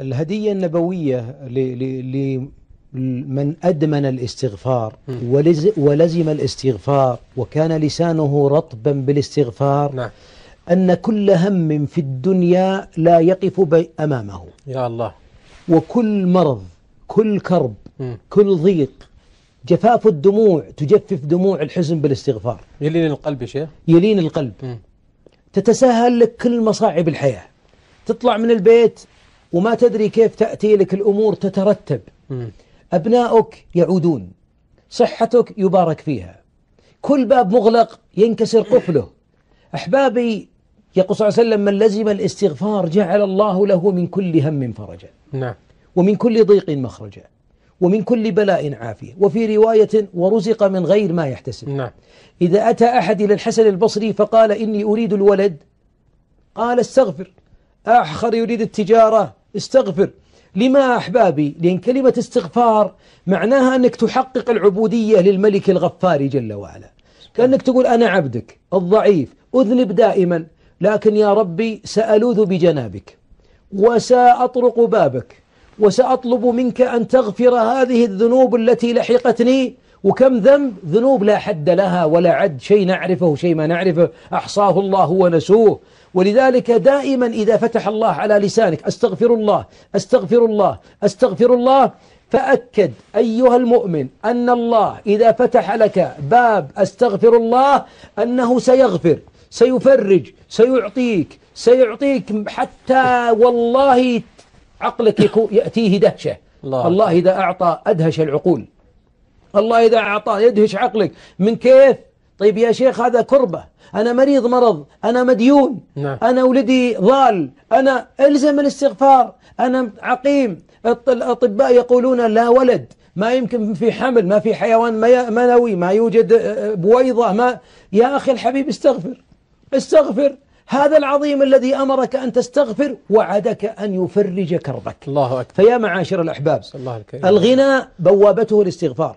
الهدية النبوية لمن أدمن الاستغفار ولزم الاستغفار وكان لسانه رطبا بالاستغفار نعم. أن كل هم في الدنيا لا يقف أمامه يا الله وكل مرض كل كرب م. كل ضيق جفاف الدموع تجفف دموع الحزن بالاستغفار يلين القلب يا شيخ يلين القلب م. تتساهل لك كل مصاعب الحياة تطلع من البيت وما تدري كيف تأتي لك الأمور تترتب أبنائك يعودون صحتك يبارك فيها كل باب مغلق ينكسر قفله أحبابي يقول صلى الله عليه وسلم من لزم الاستغفار جعل الله له من كل هم فرجا نعم ومن كل ضيق مخرجا ومن كل بلاء عافية وفي رواية ورزق من غير ما يحتسب نعم إذا أتى أحد إلى الحسن البصري فقال إني أريد الولد قال استغفر آخر يريد التجارة استغفر لما أحبابي لأن كلمة استغفار معناها أنك تحقق العبودية للملك الغفار جل وعلا كأنك تقول أنا عبدك الضعيف أذنب دائما لكن يا ربي سألوذ بجنابك وسأطرق بابك وسأطلب منك أن تغفر هذه الذنوب التي لحقتني وكم ذنب ذنوب لا حد لها ولا عد شيء نعرفه شيء ما نعرفه أحصاه الله ونسوه ولذلك دائما إذا فتح الله على لسانك أستغفر الله أستغفر الله أستغفر الله فأكد أيها المؤمن أن الله إذا فتح لك باب أستغفر الله أنه سيغفر سيفرج سيعطيك سيعطيك حتى والله عقلك يأتيه دهشة الله, الله إذا أعطى أدهش العقول الله إذا أعطاه يدهش عقلك من كيف طيب يا شيخ هذا كربة أنا مريض مرض أنا مديون نعم. أنا ولدي ضال أنا ألزم الاستغفار أنا عقيم الأطباء يقولون لا ولد ما يمكن في حمل ما في حيوان منوي ما يوجد آه، آه، بويضة ما يا أخي الحبيب استغفر استغفر هذا العظيم الذي أمرك أن تستغفر وعدك أن يفرج كربك الله أكبر فيا معاشر الأحباب الله الكريم. الغنى بوابته الاستغفار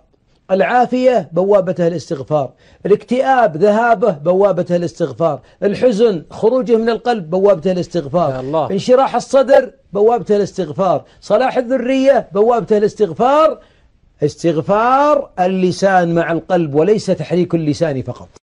العافية بوابتها الاستغفار الاكتئاب ذهابه بوابة الاستغفار الحزن خروجه من القلب بوابة الاستغفار الله. انشراح الصدر بوابة الاستغفار صلاح الذرية بوابة الاستغفار استغفار اللسان مع القلب وليس تحريك اللسان فقط